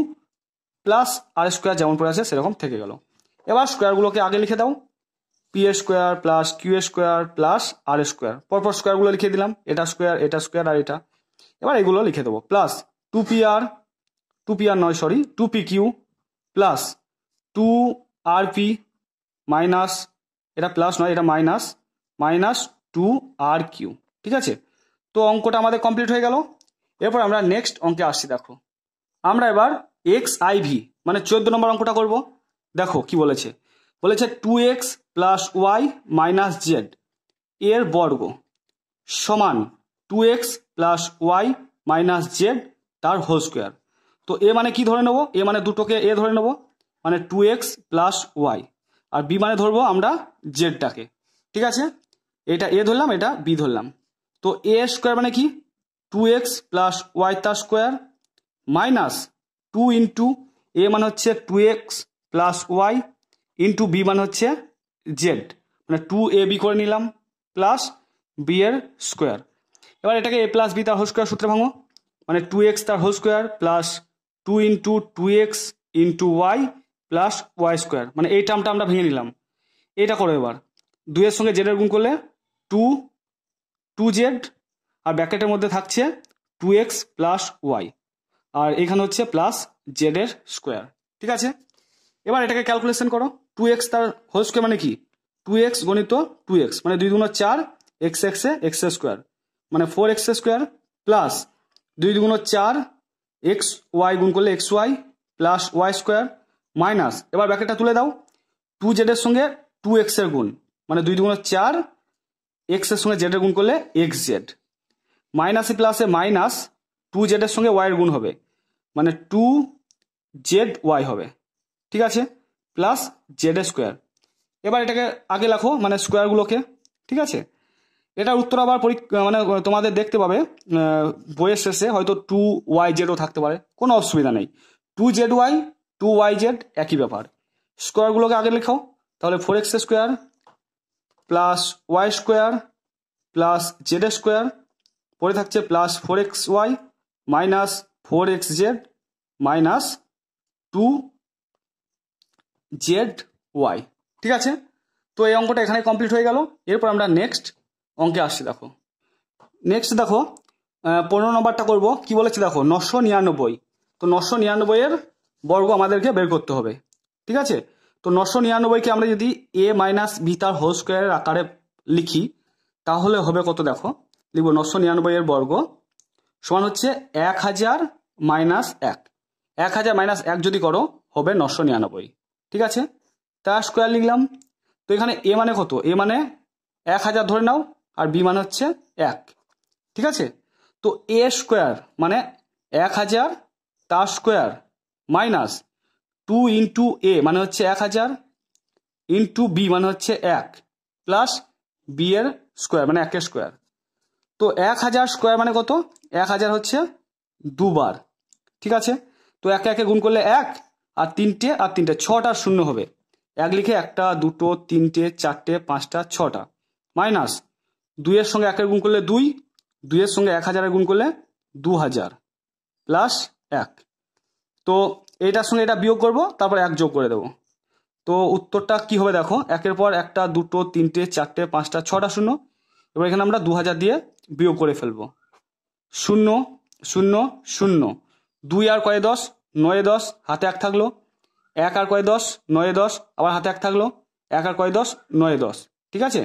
প্লাস আর স্কোয়ার যেমন পড়ে আছে সেরকম থেকে গেল এবার স্কোয়ারগুলোকে আগে লিখে দাও p a square plus Q A square plus R square পরপর স্কোয়ারগুলো লিখে দিলাম এটা স্কোয়ার এটা স্কোয়ার আর এটা এবার এগুলো লিখে দেবো plus two P R two P R নয় sorry two P Q plus two আর পি মাইনাস এটা প্লাস নয় এটা মাইনাস মাইনাস টু আর কিউ ঠিক আছে তো অঙ্কটা আমাদের কমপ্লিট হয়ে গেল এরপর আমরা নেক্সট অঙ্কে আসছি দেখো আমরা এবার এক্স আই ভি মানে চোদ্দ নম্বর অঙ্কটা করব দেখো কি বলেছে বলেছে two x plus Y minus Z এর বর্গ সমান two x plus Y minus Z তার হোল স্কোয়ার তো এ মানে কি ধরে নেবো এ মানে দুটোকে এ ধরে নেবো মানে টু এক্স প্লাস ওয়াই আর বি মানে ধরবো আমরা জেডটাকে ঠিক আছে এটা এ ধরলাম এটা বি ধরলাম তো এ স্কোয়ার মানে কি টু এক্স প্লাস ওয়াই তার স্কোয়ার মাইনাস টু ইন্টু এ মানে হচ্ছে two x plus Y into B মানে হচ্ছে জেড মানে টু এ বি করে নিলাম প্লাস বি এর স্কোয়ার এবার এটাকে এ প্লাস বি তার হোল স্কোয়ার সূত্রে ভাঙো মানে টু এক্স তার whole square plus two into two X into Y plus Y square মানে এই টার্মটা আমরা ভেঙে নিলাম এটা করো এবার দুইয়ের সঙ্গে জেডের গুণ করলে টু টু জেড আর ব্যাকেটের মধ্যে থাকছে টু এক্স প্লাস ওয়াই আর এখানে হচ্ছে প্লাস জেডের স্কোয়ার ঠিক আছে এবার এটাকে ক্যালকুলেশন করো টু এক্স তার হোল স্কোয়ার মানে কি টু এক্স গণিত টু এক্স মানে দুই দুগুণ চার এক্স এ এক্স স্কোয়ার মানে ফোর এক্স স্কোয়ার প্লাস দুই দুগুণ চার এক্স ওয়াই গুণ করলে X Y plus Y square minus এবার ব্যাকেটটা তুলে দাও টু জেডের সঙ্গে টু এক্সের গুণ মানে দুই দুগুণ চার এক্সের সঙ্গে জেডের গুণ করলে এক্স জেড মাইনাসে প্লাসে মাইনাস টু জেডের সঙ্গে ওয়াইয়ের গুণ হবে মানে টু জেড ওয়াই হবে ঠিক আছে প্লাস জেড স্কোয়ার এবার এটাকে আগে লাখো মানে স্কোয়ারগুলোকে ঠিক আছে এটার উত্তর আবার পরীক্ষা মানে তোমাদের দেখতে পাবে বইয়ের শেষে হয়তো টু ওয়াই জেডও থাকতে পারে কোনো অসুবিধা নেই two Z Y two Y Z একই ব্যাপার স্কোয়ারগুলোকে আগে লেখাও তাহলে four x square plus Y square plus Z square পরে থাকছে plus four X Y minus four X Z minus two Z Y ঠিক আছে তো এই অঙ্কটা এখানে কমপ্লিট হয়ে গেল এরপর আমরা নেক্সট অঙ্কে আসছে দেখো নেক্সট দেখো পনেরো নম্বরটা করব কি বলেছে দেখো নশো নিরানব্বই তো নশো নিরানব্বইয়ের বর্গ আমাদেরকে বের করতে হবে ঠিক আছে তো নশো নিরানব্বইকে আমরা যদি এ মাইনাস বি তার হোল স্কোয়ারের আকারে লিখি তাহলে হবে কত দেখো লিখবো নশো নিরানব্বইয়ের বর্গ সমান হচ্ছে এক হাজার মাইনাস এক এক হাজার মাইনাস এক যদি করো হবে নশো নিরানব্বই ঠিক আছে তার স্কোয়ার লিখলাম তো এখানে এ মানে কত এ মানে এক হাজার ধরে নাও আর বি মানে হচ্ছে এক ঠিক আছে তো এ স্কোয়ার মানে এক হাজার তার স্কোয়ার মাইনাস টু ইন্টু এ মানে হচ্ছে এক হাজার ইন্টু বি মানে হচ্ছে এক প্লাস বি এর স্কোয়ার মানে একের স্কোয়ার তো এক হাজার স্কোয়ার মানে কত এক হাজার হচ্ছে দুবার ঠিক আছে তো একে একে গুণ করলে এক আর তিনটে আর তিনটে ছটা শূন্য হবে এক লিখে একটা দুটো তিনটে চারটে পাঁচটা ছটা মাইনাস দুইয়ের সঙ্গে একের গুণ করলে দুই দুইয়ের সঙ্গে এক হাজারের গুণ করলে দু হাজার প্লাস এক তো এটার সঙ্গে এটা বিয়োগ করব তারপর এক যোগ করে দেব তো উত্তরটা কি হবে দেখো একের পর একটা দুটো তিনটে চারটে পাঁচটা ছটা শূন্য এবার এখানে আমরা দু হাজার দিয়ে বিয়োগ করে ফেলব শূন্য শূন্য শূন্য দুই আর কয়ে দশ নয়ে দশ হাতে এক থাকলো এক আর কয়ে দশ নয়ে দশ আবার হাতে এক থাকলো এক আর কয়ে দশ নয়ে দশ ঠিক আছে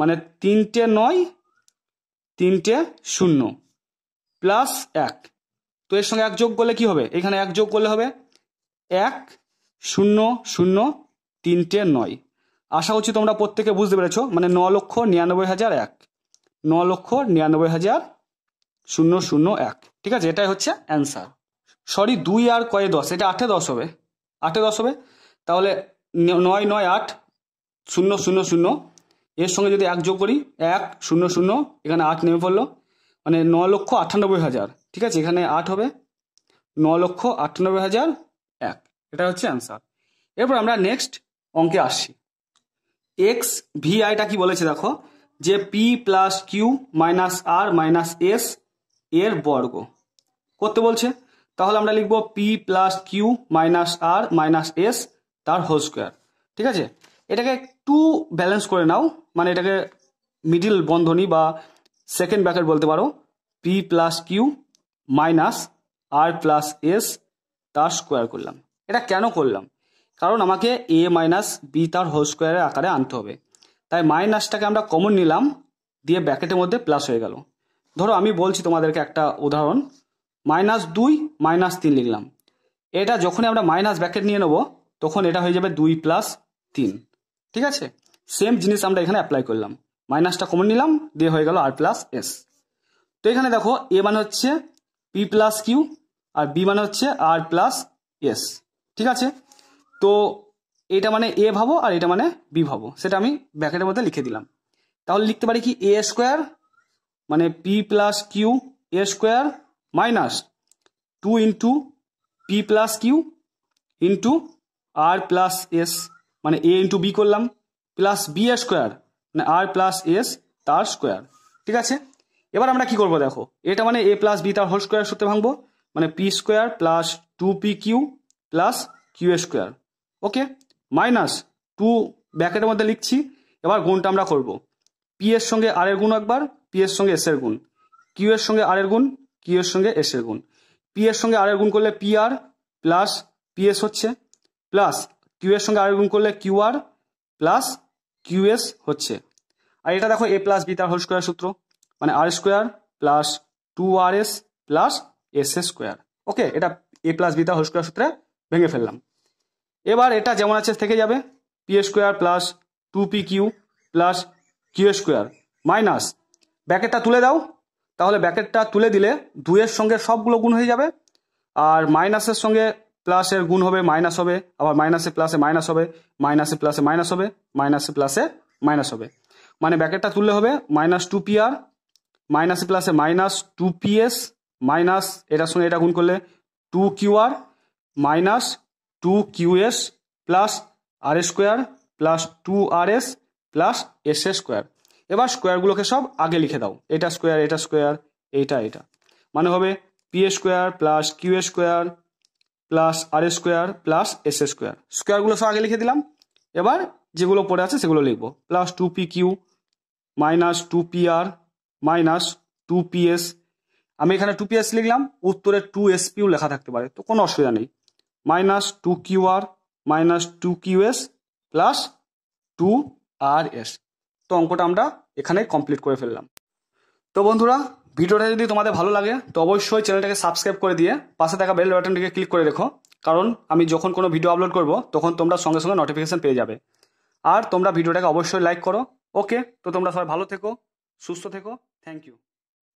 মানে তিনটে নয় তিনটে শূন্য প্লাস এক তো এর সঙ্গে এক যোগ করলে কি হবে এখানে এক যোগ করলে হবে এক শূন্য শূন্য তিনটে নয় আশা করছি তোমরা প্রত্যেকে বুঝতে পেরেছ মানে ন লক্ষ নিরানব্বই হাজার এক ন লক্ষ নিরানব্বই হাজার শূন্য শূন্য এক ঠিক আছে এটাই হচ্ছে অ্যান্সার সরি দুই আর কয়ে দশ এটা আটে দশ হবে আটে দশ হবে তাহলে নয় নয় আট শূন্য শূন্য শূন্য এর সঙ্গে যদি এক যোগ করি এক শূন্য শূন্য এখানে আট নেমে পড়লো মানে ন লক্ষ আটানব্বই হাজার ঠিক আছে এখানে আট হবে ন লক্ষ আটানব্বই হাজার এক এটা হচ্ছে অ্যান্সার এরপর আমরা নেক্সট অঙ্কে আসছি এক্স ভি আইটা কি বলেছে দেখো যে P plus Q minus R minus S এর বর্গ করতে বলছে তাহলে আমরা লিখবো P plus Q minus R minus S তার হোল স্কোয়ার ঠিক আছে এটাকে একটু ব্যালেন্স করে নাও মানে এটাকে মিডিল বন্ধনী বা সেকেন্ড ব্র্যাকেট বলতে পারো P plus Q minus R plus S তার স্কোয়ার করলাম এটা কেন করলাম কারণ আমাকে এ মাইনাস বি তার হোল স্কোয়ারের আকারে আনতে হবে তাই মাইনাসটাকে আমরা কমন নিলাম দিয়ে ব্র্যাকেটের মধ্যে প্লাস হয়ে গেল ধরো আমি বলছি তোমাদেরকে একটা উদাহরণ মাইনাস দুই মাইনাস তিন লিখলাম এটা যখনই আমরা মাইনাস ব্র্যাকেট নিয়ে নেব তখন এটা হয়ে যাবে দুই প্লাস তিন ঠিক আছে সেম জিনিস আমরা এখানে অ্যাপ্লাই করলাম মাইনাসটা কমন নিলাম দিয়ে হয়ে গেল আর প্লাস এস তো এখানে দেখো এ মানে হচ্ছে পি প্লাস কিউ আর বি মানে হচ্ছে আর প্লাস এস ঠিক আছে তো এটা মানে এ ভাবো আর এটা মানে বি ভাবো সেটা আমি ব্যাকেটের মধ্যে লিখে দিলাম তাহলে লিখতে পারি কি এ স্কোয়ার মানে পি প্লাস কিউ এ square minus two into P plus Q into R plus S মানে এ ইন্টু বি করলাম প্লাস বি স্কোয়ার মানে আর প্লাস এস তার স্কোয়ার ঠিক আছে এবার আমরা কি করব দেখো এটা মানে এ প্লাস বি তার হোল স্কোয়ার সূত্রে ভাঙবো মানে P square plus two P Q plus Q square okay minus two ব্যাকেটের মধ্যে লিখছি এবার গুণটা আমরা করব পি এর সঙ্গে আর এর গুণ একবার পি এর সঙ্গে এস এর গুণ কিউ এর সঙ্গে আর এর গুণ কিউ এর সঙ্গে এস এর গুণ পি এর সঙ্গে আর এর গুণ করলে পি আর প্লাস পি এস হচ্ছে প্লাস কিউ এর সঙ্গে আর এর গুণ করলে কিউ আর প্লাস কিউএস হচ্ছে আর এটা দেখো এ প্লাস বি তার হোল স্কোয়ার সূত্র মানে আর স্কোয়ার প্লাস টু আর S plus S S square okay এটা এ প্লাস বি তার হোল স্কোয়ার সূত্রে ভেঙে ফেললাম এবার এটা যেমন আছে থেকে যাবে P square plus two P Q plus Q square minus ব্যাকেটটা তুলে দাও তাহলে ব্যাকেটটা তুলে দিলে দুয়ের সঙ্গে সবগুলো গুণ হয়ে যাবে আর মাইনাসের সঙ্গে প্লাসের গুণ হবে মাইনাস হবে আবার মাইনাসে প্লাসে মাইনাস হবে মাইনাসে প্লাসে মাইনাস হবে মাইনাসে প্লাসে মাইনাস হবে মানে ব্যাকেটটা তুললে হবে মাইনাস টু পি আর মাইনাসে প্লাসে minus two P S minus এটার সঙ্গে এটা গুণ করলে two Q R minus two Q S plus আর স্কোয়ার প্লাস টু আর এস প্লাস এস স্কোয়ার এবার স্কোয়ারগুলোকে সব আগে লিখে দাও এটা স্কোয়ার এটা স্কোয়ার এইটা এটা মানে হবে P square plus Q square plus আর স্কোয়ার প্লাস এস স্কোয়ার স্কোয়ারগুলো সব আগে লিখে দিলাম এবার যেগুলো পড়ে আছে সেগুলো লিখবো plus two P Q minus two P R minus two P S আমি এখানে টু পি এস লিখলাম উত্তরে টু এস পিউ লেখা থাকতে পারে তো কোনো অসুবিধা নেই minus two Q R minus two Q S plus two আর এস তো অঙ্কটা আমরা এখানে কমপ্লিট করে ফেললাম তো বন্ধুরা ভিডিওটা যদি তোমাদের ভালো লাগে তো অবশ্যই চ্যানেলটাকে সাবস্ক্রাইব করে দিয়ে পাশে থাকা বেল বাটনটিকে ক্লিক করে রেখো কারণ আমি যখন কোনো ভিডিও আপলোড করব তখন তোমরা সঙ্গে সঙ্গে নোটিফিকেশান পেয়ে যাবে আর তোমরা ভিডিওটাকে অবশ্যই লাইক করো ওকে তো তোমরা সবাই ভালো থেকো সুস্থ থেকো থ্যাংক ইউ